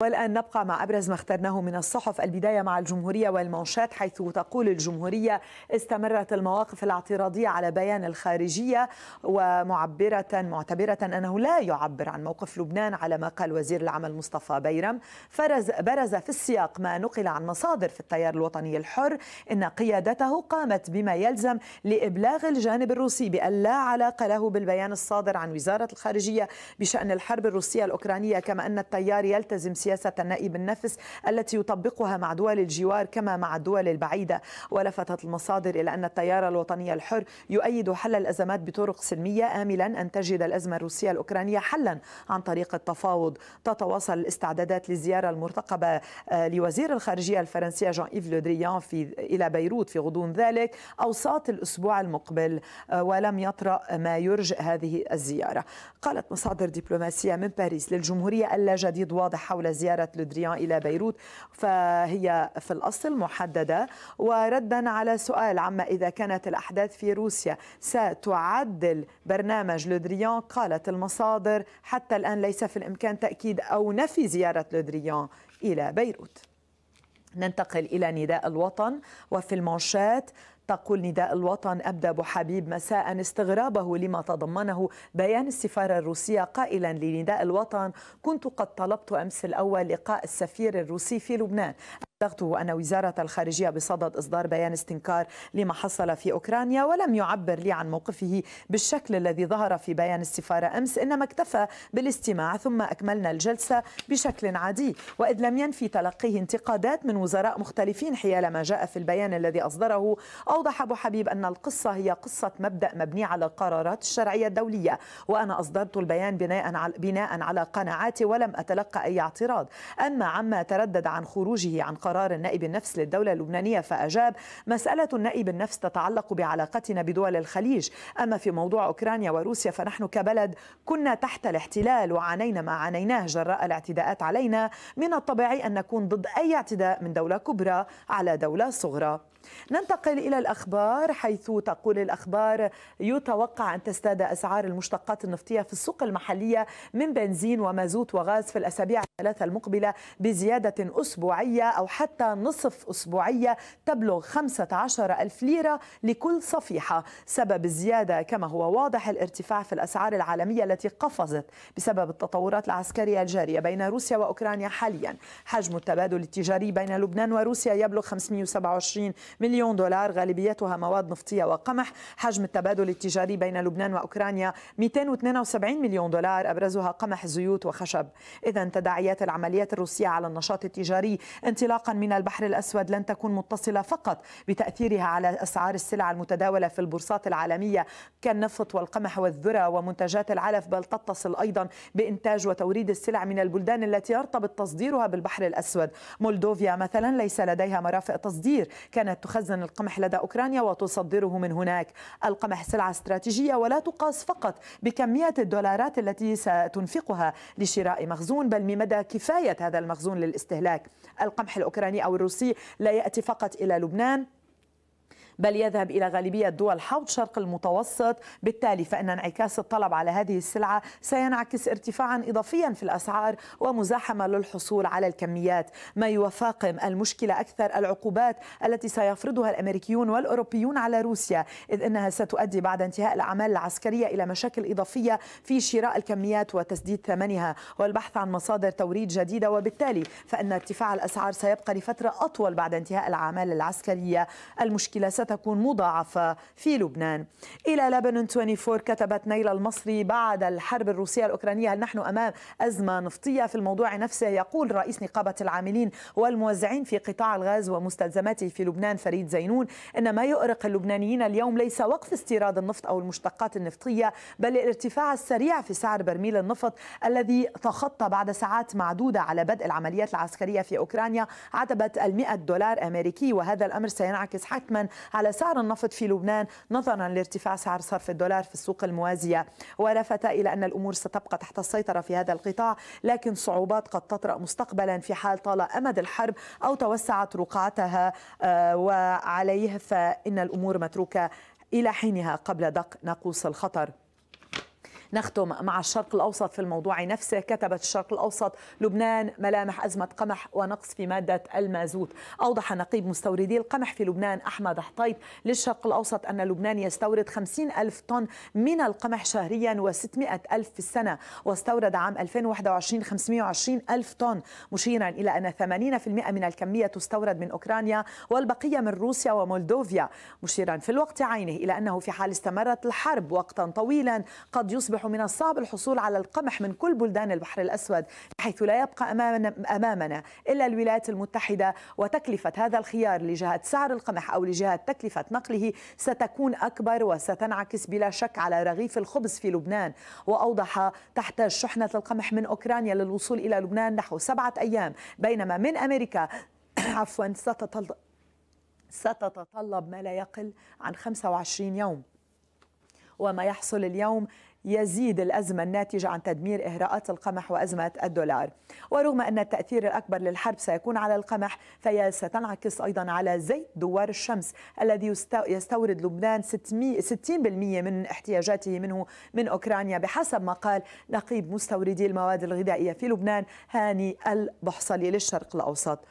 والآن نبقى مع أبرز ما اخترناه من الصحف البداية مع الجمهورية والمنشات حيث تقول الجمهورية استمرت المواقف الاعتراضية على بيان الخارجية ومعبرة معتبرة أنه لا يعبر عن موقف لبنان على ما قال وزير العمل مصطفى بيرم فرز برز في السياق ما نقل عن مصادر في التيار الوطني الحر إن قيادته قامت بما يلزم لإبلاغ الجانب الروسي بأن لا علاقة له بالبيان الصادر عن وزارة الخارجية بشأن الحرب الروسية الأوكرانية كما أن التيار يلتزم سياسة سياسة النائب النفس التي يطبقها مع دول الجوار كما مع الدول البعيدة ولفتت المصادر إلى أن التيار الوطني الحر يؤيد حل الأزمات بطرق سلمية آملا أن تجد الأزمة الروسية الأوكرانية حلا عن طريق التفاوض تتواصل الاستعدادات للزيارة المرتقبة آه، لوزير الخارجية الفرنسية جان إيف لودريان في إلى بيروت في غضون ذلك أوساط الأسبوع المقبل آه، ولم يطرأ ما يرجئ هذه الزيارة قالت مصادر دبلوماسية من باريس للجمهورية ألا جديد واضح حول زيارة لودريان إلى بيروت فهي في الأصل محددة وردا على سؤال عما إذا كانت الأحداث في روسيا ستعدل برنامج لودريان قالت المصادر حتى الآن ليس في الإمكان تأكيد أو نفي زيارة لودريان إلى بيروت ننتقل إلى نداء الوطن وفي المانشات تقول نداء الوطن أبدى حبيب مساء استغرابه لما تضمنه بيان السفارة الروسية قائلا لنداء الوطن كنت قد طلبت أمس الأول لقاء السفير الروسي في لبنان بلغته أن وزارة الخارجية بصدد إصدار بيان استنكار لما حصل في أوكرانيا ولم يعبر لي عن موقفه بالشكل الذي ظهر في بيان السفارة أمس إنما اكتفى بالاستماع ثم أكملنا الجلسة بشكل عادي وإذ لم ينفي تلقيه انتقادات من وزراء مختلفين حيال ما جاء في البيان الذي أصدره أوضح أبو حبيب أن القصة هي قصة مبدأ مبني على القرارات الشرعية الدولية وأنا أصدرت البيان بناء على, بناء على قناعاتي ولم أتلقى أي اعتراض أما عما تردد عن خروجه عن قرار قرار النائب النفس للدولة اللبنانية فأجاب مسألة النائب النفس تتعلق بعلاقتنا بدول الخليج أما في موضوع أوكرانيا وروسيا فنحن كبلد كنا تحت الاحتلال وعانينا ما عانيناه جراء الاعتداءات علينا من الطبيعي أن نكون ضد أي اعتداء من دولة كبرى على دولة صغرى ننتقل إلى الأخبار حيث تقول الأخبار يتوقع أن تزداد أسعار المشتقات النفطية في السوق المحلية من بنزين ومازوت وغاز في الأسابيع الثلاثة المقبلة بزيادة أسبوعية أو حتى نصف أسبوعية تبلغ 15 ألف ليرة لكل صفيحة سبب الزيادة كما هو واضح الارتفاع في الأسعار العالمية التي قفزت بسبب التطورات العسكرية الجارية بين روسيا وأوكرانيا حاليا حجم التبادل التجاري بين لبنان وروسيا يبلغ 527 مليون دولار غالبيتها مواد نفطية وقمح حجم التبادل التجاري بين لبنان وأوكرانيا 272 مليون دولار أبرزها قمح زيوت وخشب إذا تداعيات العمليات الروسية على النشاط التجاري انطلاقا من البحر الأسود لن تكون متصلة فقط بتأثيرها على أسعار السلع المتداولة في البورصات العالمية كالنفط والقمح والذرة ومنتجات العلف بل تتصل أيضا بإنتاج وتوريد السلع من البلدان التي يرتبط تصديرها بالبحر الأسود مولدوفيا مثلا ليس لديها مرافق تصدير كانت تخزن القمح لدى أوكرانيا وتصدره من هناك القمح سلعة استراتيجية ولا تقاس فقط بكمية الدولارات التي ستنفقها لشراء مخزون بل بمدى كفاية هذا المخزون للاستهلاك القمح الأوكراني أو الروسي لا يأتي فقط إلى لبنان بل يذهب إلى غالبية دول حوض شرق المتوسط بالتالي فإن انعكاس الطلب على هذه السلعة سينعكس ارتفاعا إضافيا في الأسعار ومزاحمة للحصول على الكميات ما يفاقم المشكلة أكثر العقوبات التي سيفرضها الأمريكيون والأوروبيون على روسيا إذ أنها ستؤدي بعد انتهاء الأعمال العسكرية إلى مشاكل إضافية في شراء الكميات وتسديد ثمنها والبحث عن مصادر توريد جديدة وبالتالي فإن ارتفاع الأسعار سيبقى لفترة أطول بعد انتهاء الأعمال العسكرية المشكلة ست ستكون مضاعفة في لبنان إلى لبنان 24 كتبت نيل المصري بعد الحرب الروسية الأوكرانية هل نحن أمام أزمة نفطية في الموضوع نفسه يقول رئيس نقابة العاملين والموزعين في قطاع الغاز ومستلزماته في لبنان فريد زينون إن ما يؤرق اللبنانيين اليوم ليس وقف استيراد النفط أو المشتقات النفطية بل الارتفاع السريع في سعر برميل النفط الذي تخطى بعد ساعات معدودة على بدء العمليات العسكرية في أوكرانيا عتبة 100 دولار أمريكي وهذا الأمر سينعكس حتما على سعر النفط في لبنان نظرا لارتفاع سعر صرف الدولار في السوق الموازية ولفت إلى أن الأمور ستبقى تحت السيطرة في هذا القطاع لكن صعوبات قد تطرأ مستقبلا في حال طال أمد الحرب أو توسعت رقعتها آه، وعليه فإن الأمور متروكة إلى حينها قبل دق ناقوس الخطر نختم مع الشرق الأوسط في الموضوع نفسه كتبت الشرق الأوسط لبنان ملامح أزمة قمح ونقص في مادة المازوت أوضح نقيب مستوردي القمح في لبنان أحمد حطيط للشرق الأوسط أن لبنان يستورد 50 ألف طن من القمح شهريا و600 ألف في السنة واستورد عام 2021 520 ألف طن مشيرا إلى أن 80% من الكمية تستورد من أوكرانيا والبقية من روسيا ومولدوفيا مشيرا في الوقت عينه إلى أنه في حال استمرت الحرب وقتا طويلا قد يصبح يصبح من الصعب الحصول على القمح من كل بلدان البحر الأسود حيث لا يبقى أمامنا, أمامنا إلا الولايات المتحدة وتكلفة هذا الخيار لجهة سعر القمح أو لجهة تكلفة نقله ستكون أكبر وستنعكس بلا شك على رغيف الخبز في لبنان وأوضح تحتاج شحنة القمح من أوكرانيا للوصول إلى لبنان نحو سبعة أيام بينما من أمريكا عفوا ستتطلب ما لا يقل عن 25 يوم وما يحصل اليوم يزيد الأزمة الناتجة عن تدمير إهراءات القمح وأزمة الدولار ورغم أن التأثير الأكبر للحرب سيكون على القمح فهي ستنعكس أيضا على زيت دوار الشمس الذي يستورد لبنان 60% من احتياجاته منه من أوكرانيا بحسب ما قال نقيب مستوردي المواد الغذائية في لبنان هاني البحصلي للشرق الأوسط